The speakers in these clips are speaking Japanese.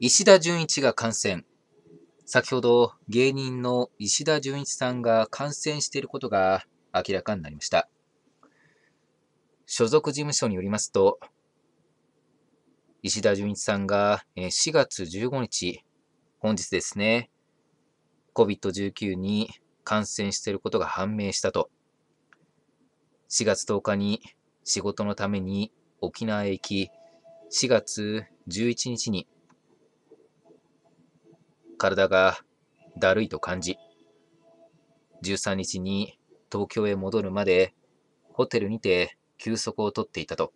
石田純一が感染。先ほど芸人の石田純一さんが感染していることが明らかになりました。所属事務所によりますと、石田純一さんが4月15日、本日ですね、COVID-19 に感染していることが判明したと。4月10日に仕事のために沖縄へ行き、4月11日に体がだるいと感じ、13日に東京へ戻るまでホテルにて休息をとっていたと。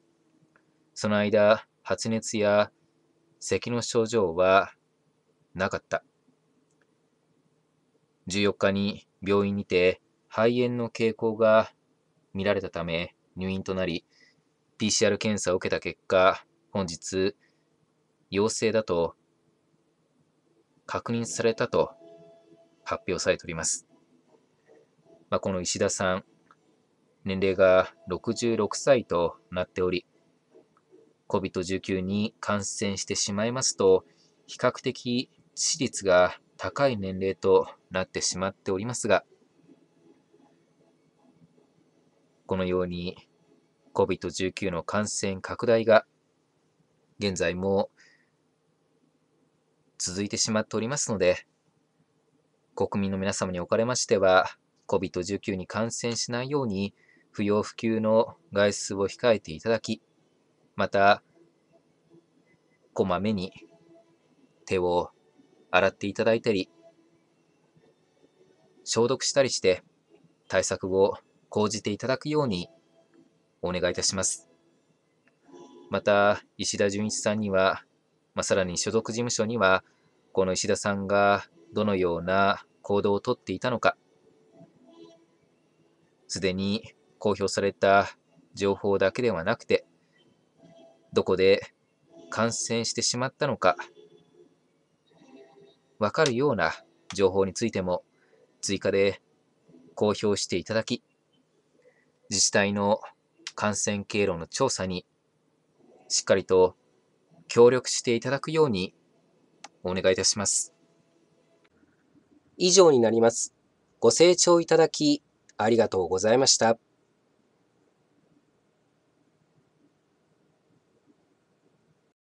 その間、発熱や咳の症状はなかった。14日に病院にて肺炎の傾向が見られたため入院となり、PCR 検査を受けた結果、本日、陽性だと確認されたと発表されております。まあ、この石田さん、年齢が66歳となっており、COVID-19 に感染してしまいますと、比較的致死率が高い年齢となってしまっておりますが、このように COVID-19 の感染拡大が現在も続いてしまっておりますので、国民の皆様におかれましては、COVID-19 に感染しないように、不要不急の外出を控えていただき、また、こまめに手を洗っていただいたり、消毒したりして、対策を講じていただくようにお願いいたします。また、石田純一さんにはまあ、さらに所属事務所には、この石田さんがどのような行動をとっていたのか、すでに公表された情報だけではなくて、どこで感染してしまったのか、わかるような情報についても追加で公表していただき、自治体の感染経路の調査にしっかりと協力していただくようにお願いいたします。以上になります。ご清聴いただきありがとうございました。